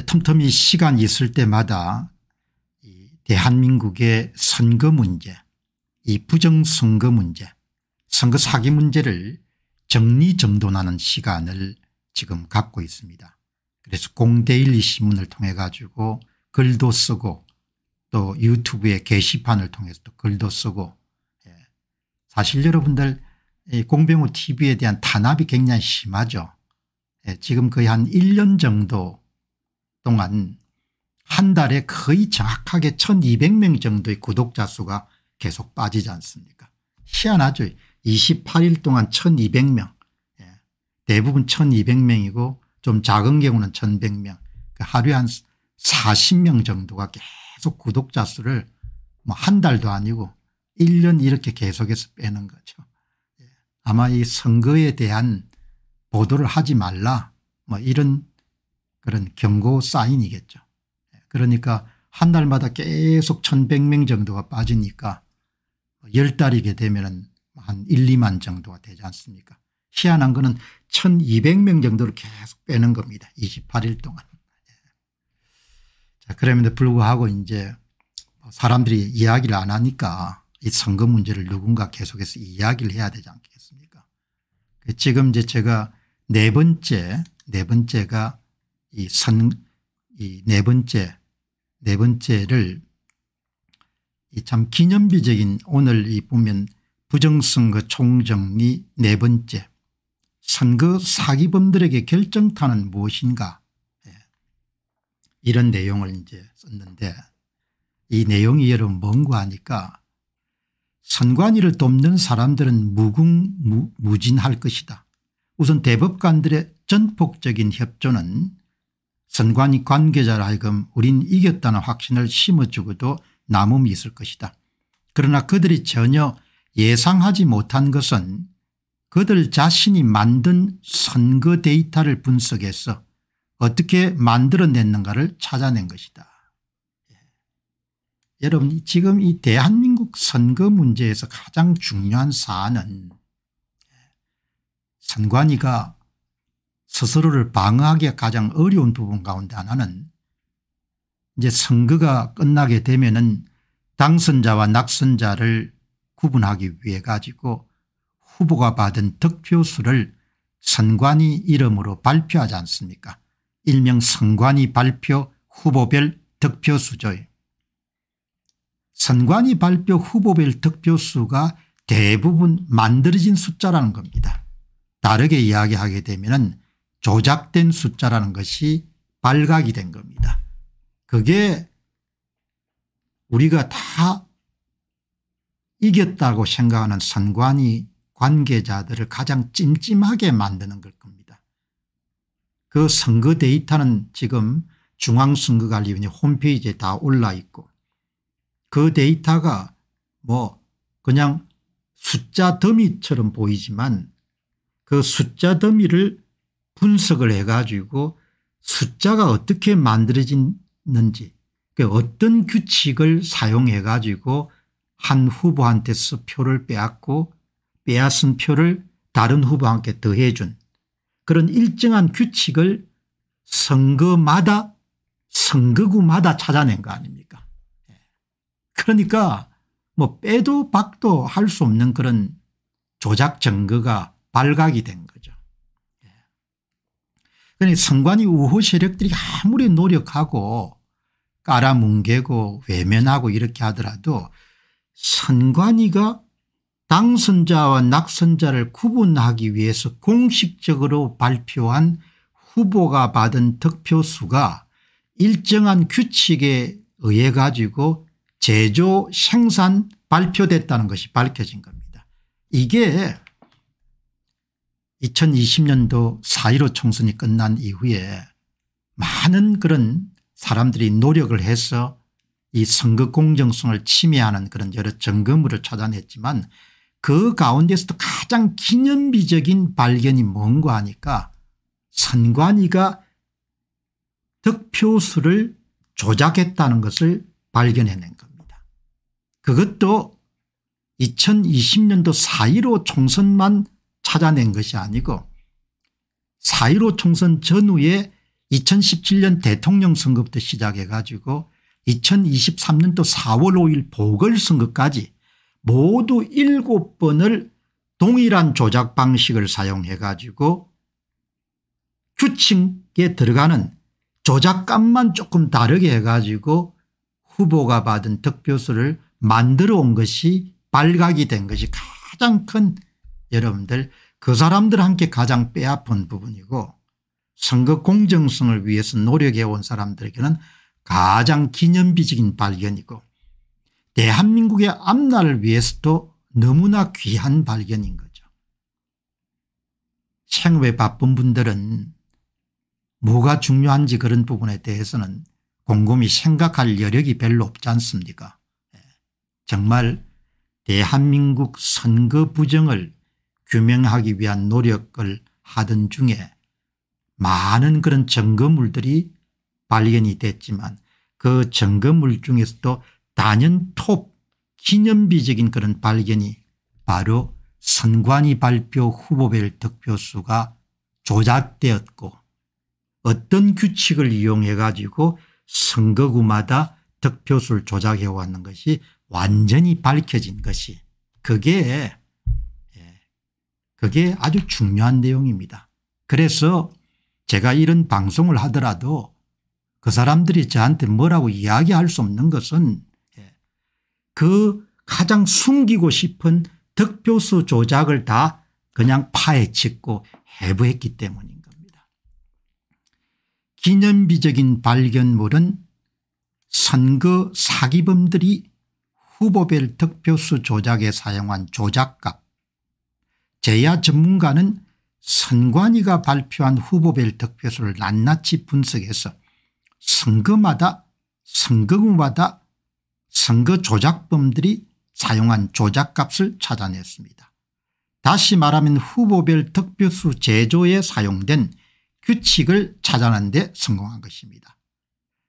틈틈이 시간 있을 때마다 이 대한민국의 선거 문제 이 부정선거 문제 선거 사기 문제를 정리정돈하는 시간을 지금 갖고 있습니다. 그래서 공대일 신문을 통해 가지고 글도 쓰고 또 유튜브의 게시판을 통해서 도 글도 쓰고 예. 사실 여러분들 공병호 tv에 대한 탄압이 굉장히 심하죠. 예, 지금 거의 한 1년 정도 동안 한 달에 거의 정확하게 1200명 정도의 구독자 수가 계속 빠지지 않습니까 희한하죠. 28일 동안 1200명 예. 대부분 1200명이고 좀 작은 경우는 1100명 그 하루에 한 40명 정도가 계속 구독자 수를 뭐 한 달도 아니고 1년 이렇게 계속해서 빼는 거죠. 예. 아마 이 선거에 대한 보도를 하지 말라 뭐 이런 그런 경고 사인이겠죠. 그러니까 한 달마다 계속 1100명 정도가 빠지니까 10달이게 되면 한 1, 2만 정도가 되지 않습니까 희한한 거는 1200명 정도를 계속 빼는 겁니다. 28일 동안. 예. 자, 그럼에도 불구하고 이제 뭐 사람들이 이야기를 안 하니까 이 선거 문제를 누군가 계속해서 이야기를 해야 되지 않겠습니까 그 지금 이제 제가 네 번째 네 번째가 이 선, 이 네 번째, 네 번째를 이 참 기념비적인 오늘 이 보면 부정선거 총정리 네 번째 선거 사기범들에게 결정타는 무엇인가 예. 이런 내용을 이제 썼는데 이 내용이 여러분 뭔가 하니까 선관위를 돕는 사람들은 무궁무진할 것이다. 우선 대법관들의 전폭적인 협조는 선관위 관계자라 하여금 우린 이겼다는 확신을 심어주고도 남음이 있을 것이다. 그러나 그들이 전혀 예상하지 못한 것은 그들 자신이 만든 선거 데이터를 분석해서 어떻게 만들어냈는가를 찾아낸 것이다. 예. 여러분 지금 이 대한민국 선거 문제에서 가장 중요한 사안은 선관위가 스스로를 방어하기가 가장 어려운 부분 가운데 하나는 이제 선거가 끝나게 되면은 당선자와 낙선자를 구분하기 위해 가지고 후보가 받은 득표수를 선관위 이름으로 발표하지 않습니까 일명 선관위 발표 후보별 득표수죠. 선관위 발표 후보별 득표수가 대부분 만들어진 숫자라는 겁니다. 다르게 이야기하게 되면 조작된 숫자라는 것이 발각이 된 겁니다. 그게 우리가 다 이겼다고 생각하는 선관위 관계자들을 가장 찜찜하게 만드는 걸 겁니다. 그 선거 데이터는 지금 중앙선거관리위원회 홈페이지에 다 올라 있고 그 데이터가 뭐 그냥 숫자 더미처럼 보이지만 그 숫자 더미를 분석을 해가지고 숫자가 어떻게 만들어졌는지 그 어떤 규칙을 사용해 가지고 한 후보한테서 표를 빼앗고 빼앗은 표를 다른 후보한테 더해준 그런 일정한 규칙을 선거마다 선거구마다 찾아낸 거 아닙니까 예. 그러니까 뭐 빼도 박도 할 수 없는 그런 조작 증거가 발각이 된 그러니 선관위 우호 세력들이 아무리 노력하고 깔아뭉개고 외면하고 이렇게 하더라도 선관위가 당선자와 낙선자를 구분하기 위해서 공식적으로 발표한 후보가 받은 득표수가 일정한 규칙에 의해 가지고 제조 생산 발표됐다는 것이 밝혀진 겁니다. 이게 2020년도 4.15 총선이 끝난 이후에 많은 그런 사람들이 노력을 해서 이 선거 공정성을 침해하는 그런 여러 점검물을 찾아냈지만 그 가운데서도 가장 기념비적인 발견이 뭔가 하니까 선관위가 득표수를 조작했다는 것을 발견해낸 겁니다. 그것도 2020년도 4.15 총선만 찾아낸 것이 아니고 4.15 총선 전후에 2017년 대통령 선거부터 시작해 가지고 2023년도 4월 5일 보궐선거까지 모두 7번을 동일한 조작 방식을 사용해 가지고 규칙에 들어가는 조작감만 조금 다르게 해가지고 후보가 받은 득표수를 만들어 온 것이 발각이 된 것이 가장 큰 여러분들 그 사람들한테 가장 빼앗은 부분이고 선거 공정성을 위해서 노력해온 사람들에게는 가장 기념비적인 발견이고 대한민국의 앞날을 위해서도 너무나 귀한 발견인 거죠. 생업에 바쁜 분들은 뭐가 중요한지 그런 부분에 대해서는 곰곰이 생각할 여력이 별로 없지 않습니까 예. 정말 대한민국 선거 부정을 규명하기 위한 노력을 하던 중에 많은 그런 증거물들이 발견이 됐지만 그 증거물 중에서도 단연 톱 기념비적인 그런 발견이 바로 선관위 발표 후보별 득표수가 조작되었고 어떤 규칙을 이용해 가지고 선거구마다 득표수를 조작해 왔는 것이 완전히 밝혀진 것이 그게 그게 아주 중요한 내용입니다. 그래서 제가 이런 방송을 하더라도 그 사람들이 저한테 뭐라고 이야기할 수 없는 것은 예, 그 가장 숨기고 싶은 득표수 조작을 다 그냥 파헤치고 해부했기 때문인 겁니다. 기념비적인 발견물은 선거 사기범들이 후보별 득표수 조작에 사용한 조작값 제야 전문가는 선관위가 발표한 후보별 득표수를 낱낱이 분석해서 선거마다 선거구마다 선거 조작범들이 사용한 조작값을 찾아냈습니다. 다시 말하면 후보별 득표수 제조에 사용된 규칙을 찾아낸 데 성공한 것입니다.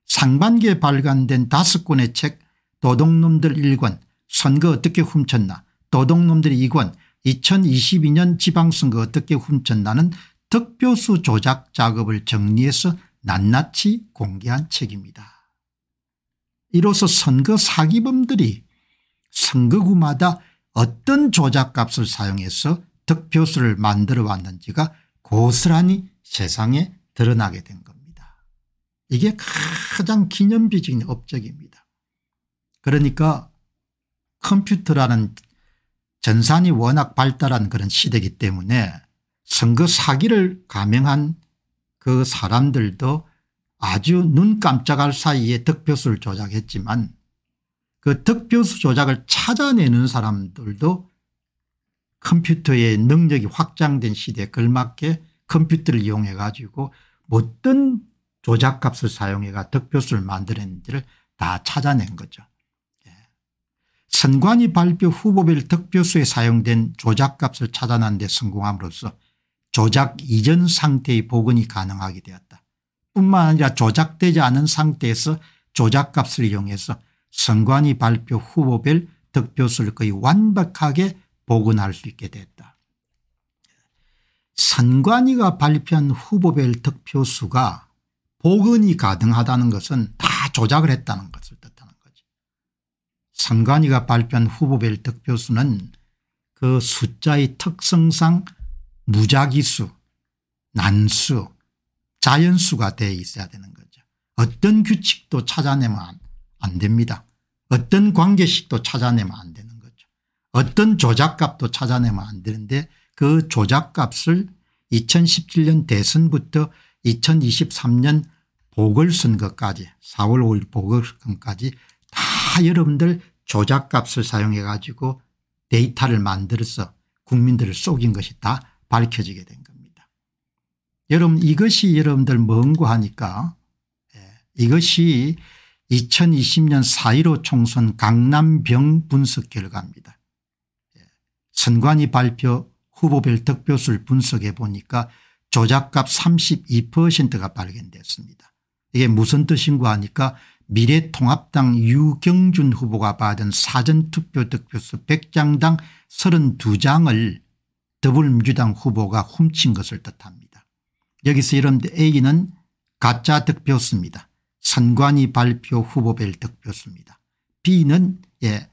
상반기에 발간된 다섯 권의 책 도둑놈들 1권 선거 어떻게 훔쳤나 도둑놈들 2권 2022년 지방선거 어떻게 훔쳤나는 득표수 조작 작업을 정리해서 낱낱이 공개한 책입니다. 이로써 선거 사기범들이 선거구마다 어떤 조작값을 사용해서 득표수를 만들어 왔는지가 고스란히 세상에 드러나게 된 겁니다. 이게 가장 기념비적인 업적입니다. 그러니까 컴퓨터라는 전산이 워낙 발달한 그런 시대이기 때문에 선거 사기를 감행한 그 사람들도 아주 눈 깜짝할 사이에 득표수를 조작했지만 그 득표수 조작을 찾아내는 사람들도 컴퓨터의 능력이 확장된 시대에 걸맞게 컴퓨터를 이용해 가지고 어떤 조작값을 사용해가 득표수를 만들었는지를 다 찾아낸 거죠. 선관위 발표 후보별 득표수에 사용된 조작값을 찾아낸 데 성공함으로써 조작 이전 상태의 복원이 가능하게 되었다. 뿐만 아니라 조작되지 않은 상태에서 조작값을 이용해서 선관위 발표 후보별 득표수를 거의 완벽하게 복원할 수 있게 됐다. 선관위가 발표한 후보별 득표수가 복원이 가능하다는 것은 다 조작을 했다는 거죠. 선관위가 발표한 후보별 득표수는 그 숫자의 특성상 무작위수 난수 자연수가 돼 있어야 되는 거죠. 어떤 규칙도 찾아내면 안, 안 됩니다. 어떤 관계식도 찾아내면 안 되는 거죠. 어떤 조작값도 찾아내면 안 되는데 그 조작값을 2017년 대선부터 2023년 보궐선거까지 4월 5일 보궐선거까지 다 여러분들 조작값을 사용해 가지고 데이터를 만들어서 국민들을 속인 것이 다 밝혀지게 된 겁니다. 여러분 이것이 여러분들 뭔고하니까 예, 이것이 2020년 4.15 총선 강남병 분석 결과입니다. 예, 선관위 발표 후보별 득표수를 분석해 보니까 조작값 32%가 발견됐습니다. 이게 무슨 뜻인고 하니까 미래통합당 유경준 후보가 받은 사전투표 득표수 100장당 32장을 더불어민주당 후보가 훔친 것을 뜻합니다. 여기서 이런 A는 가짜 득표수입니다. 선관위 발표 후보별 득표수입니다. B는 예,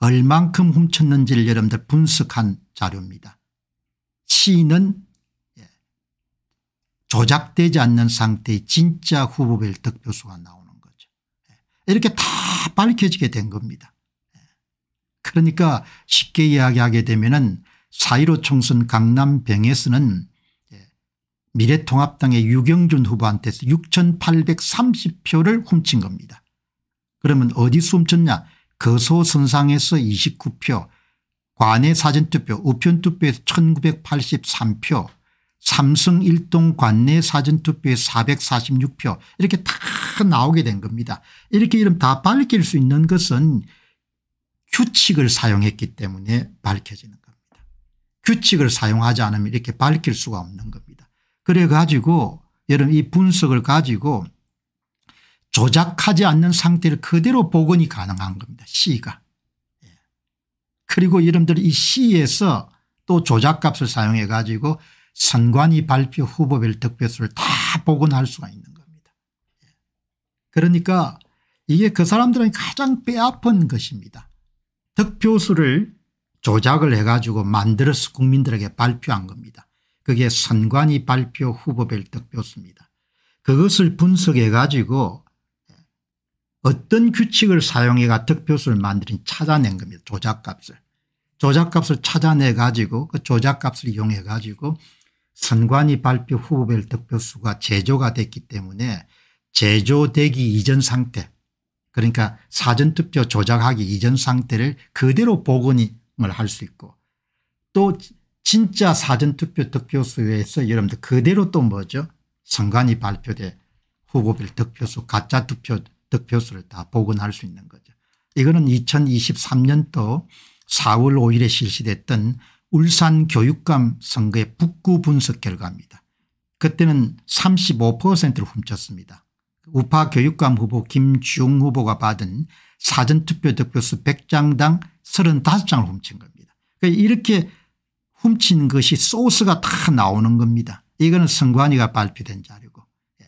얼만큼 훔쳤는지를 여러분들 분석한 자료입니다. C는 예, 조작되지 않는 상태의 진짜 후보별 득표수가 나옵니다. 이렇게 다 밝혀지게 된 겁니다. 그러니까 쉽게 이야기하게 되면 은4.15 총선 강남병에서는 미래통합당의 유경준 후보한테서 6830표를 훔친 겁니다. 그러면 어디서 훔쳤냐 거소선상에서 29표 관내 사전투표 우편투표에서 1983표 삼성 일동 관내 사전투표에 446표 이렇게 다탁 나오게 된 겁니다. 이렇게 이름 다 밝힐 수 있는 것은 규칙을 사용했기 때문에 밝혀지는 겁니다. 규칙을 사용하지 않으면 이렇게 밝힐 수가 없는 겁니다. 그래 가지고 여러분 이 분석을 가지고 조작하지 않는 상태를 그대로 복원이 가능한 겁니다. C가. 예. 그리고 여러분들 이 C에서 또 조작값을 사용해 가지고 선관위 발표 후보별 득표수를 다 복원할 수가 있는 겁니다. 그러니까 이게 그 사람들은 가장 뼈아픈 것입니다. 득표수를 조작을 해가지고 만들어서 국민들에게 발표한 겁니다. 그게 선관위 발표 후보별 득표수입니다. 그것을 분석해가지고 어떤 규칙을 사용해가 득표수를 만드는 찾아낸 겁니다. 조작값을. 조작값을 찾아내가지고 그 조작값을 이용해가지고 선관위 발표 후보별 득표수가 제조가 됐기 때문에 제조되기 이전 상태 그러니까 사전투표 조작하기 이전 상태를 그대로 복원을 할 수 있고 또 진짜 사전투표 득표수에서 여러분들 그대로 또 뭐죠 선관위 발표돼 후보별 득표수 가짜 투표 득표수를 다 복원할 수 있는 거죠. 이거는 2023년도 4월 5일에 실시됐던 울산 교육감 선거의 북구 분석 결과입니다. 그때는 35%를 훔쳤습니다. 우파 교육감 후보 김지웅 후보가 받은 사전투표 득표수 100장당 35장을 훔친 겁니다. 그러니까 이렇게 훔친 것이 소스가 다 나오는 겁니다. 이거는 선관위가 발표된 자료고 예.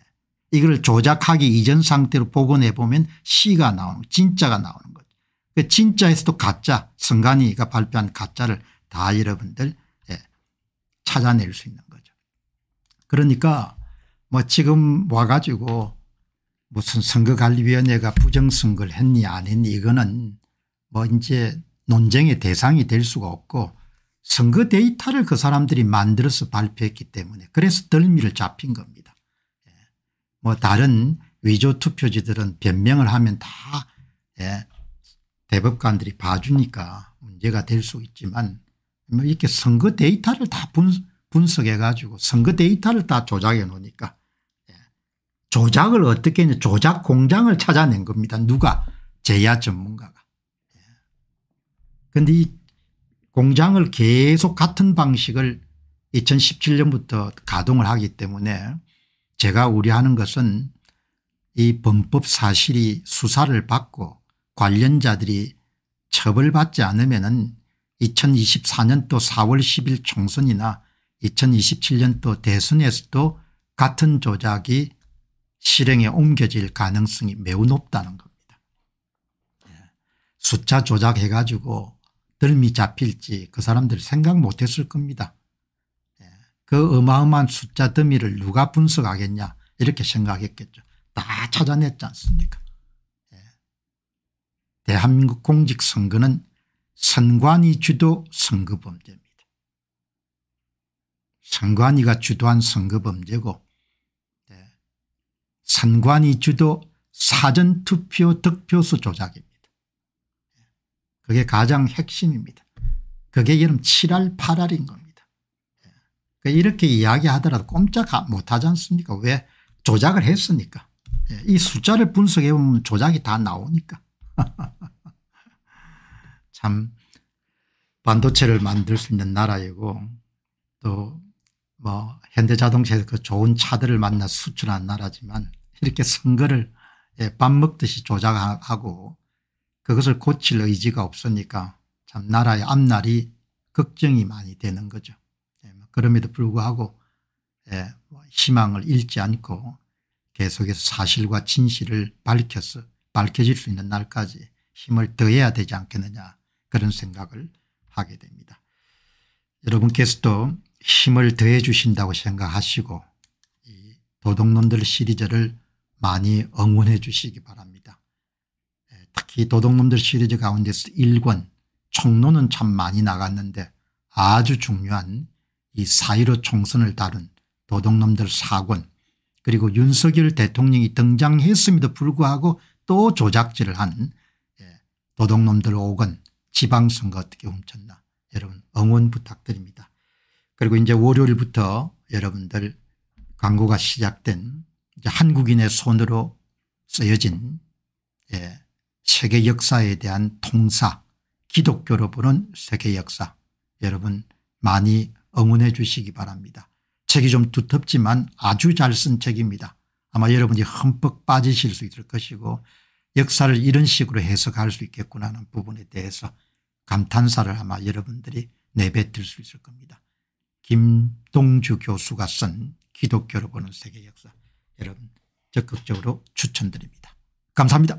이걸 조작하기 이전 상태로 복원해 보면 C가 나오는 진짜가 나오는 거죠. 그 진짜에서도 가짜 선관위가 발표한 가짜를 다 여러분들 예. 찾아낼 수 있는 거죠. 그러니까 뭐 지금 와가지고 무슨 선거관리위원회가 부정선거를 했니 안 했니 이거는 뭐 이제 논쟁의 대상이 될 수가 없고 선거 데이터를 그 사람들이 만들어서 발표했기 때문에 그래서 덜미를 잡힌 겁니다. 예. 뭐 다른 위조 투표지들은 변명을 하면 다 예. 대법관들이 봐주니까 문제가 될 수 있지만 뭐 이렇게 선거 데이터를 다 분석해 가지고 선거 데이터를 다 조작해 놓으니까 조작을 어떻게 했냐 조작 공장을 찾아낸 겁니다. 누가 제야 전문가가. 그런데 이 공장을 계속 같은 방식을 2017년부터 가동을 하기 때문에 제가 우려하는 것은 이 범법 사실이 수사를 받고 관련자들이 처벌받지 않으면 2024년도 4월 10일 총선이나 2027년도 대선에서도 같은 조작이 실행에 옮겨질 가능성이 매우 높다는 겁니다. 예. 숫자 조작해 가지고 덜미 잡힐지 그 사람들 생각 못했을 겁니다. 예. 그 어마어마한 숫자 더미를 누가 분석하겠냐 이렇게 생각했겠죠. 다 찾아냈지 않습니까 예. 대한민국 공직선거는 선관위 주도 선거범죄입니다. 선관위가 주도한 선거범죄고 선관위 주도 사전투표 득표수 조작입니다. 그게 가장 핵심입니다. 그게 여름 7알 8알인 겁니다. 예. 그 이렇게 이야기하더라도 꼼짝 못하지 않습니까 왜 조작을 했으니까 예, 이 숫자를 분석해 보면 조작이 다 나오니까 참 반도체를 만들 수 있는 나라이고 또뭐 현대자동차에서 그 좋은 차들을 만나 수출한 나라지만 이렇게 선거를 예, 밥 먹듯이 조작하고 그것을 고칠 의지가 없으니까 참 나라의 앞날이 걱정이 많이 되는 거죠. 예, 뭐 그럼에도 불구하고 예, 뭐 희망을 잃지 않고 계속해서 사실과 진실을 밝혀서 밝혀질 수 있는 날까지 힘을 더해야 되지 않겠느냐 그런 생각을 하게 됩니다. 여러분께서도 힘을 더해 주신다고 생각하시고 이 도둑놈들 시리즈를 많이 응원해 주시기 바랍니다. 예, 특히 도둑놈들 시리즈 가운데서 1권 총론은 참 많이 나갔는데 아주 중요한 이 사이로 총선을 다룬 도둑놈들 4권 그리고 윤석열 대통령이 등장했음에도 불구하고 또 조작질을 한 예, 도둑놈들 5권 지방선거 어떻게 훔쳤나 여러분 응원 부탁드립니다. 그리고 이제 월요일부터 여러분들 광고가 시작된 한국인의 손으로 쓰여진 예, 세계 역사에 대한 통사 기독교로 보는 세계 역사 여러분 많이 응원해 주시기 바랍니다. 책이 좀 두텁지만 아주 잘 쓴 책입니다. 아마 여러분이 흠뻑 빠지실 수 있을 것이고 역사를 이런 식으로 해석할 수 있겠구나 하는 부분에 대해서 감탄사를 아마 여러분들이 내뱉을 수 있을 겁니다. 김동주 교수가 쓴 기독교를 보는 세계 역사 여러분 적극적으로 추천드립니다. 감사합니다.